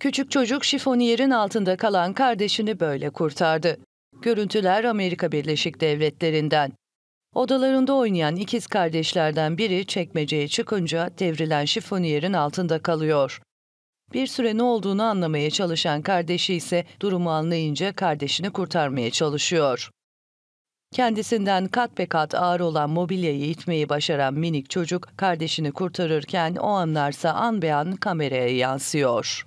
Küçük çocuk şifoniyerin altında kalan kardeşini böyle kurtardı. Görüntüler Amerika Birleşik Devletleri'nden. Odalarında oynayan ikiz kardeşlerden biri çekmeceye çıkınca devrilen şifoniyerin altında kalıyor. Bir süre ne olduğunu anlamaya çalışan kardeşi ise durumu anlayınca kardeşini kurtarmaya çalışıyor. Kendisinden kat be kat ağır olan mobilyayı itmeyi başaran minik çocuk kardeşini kurtarırken o anlarsa an be an kameraya yansıyor.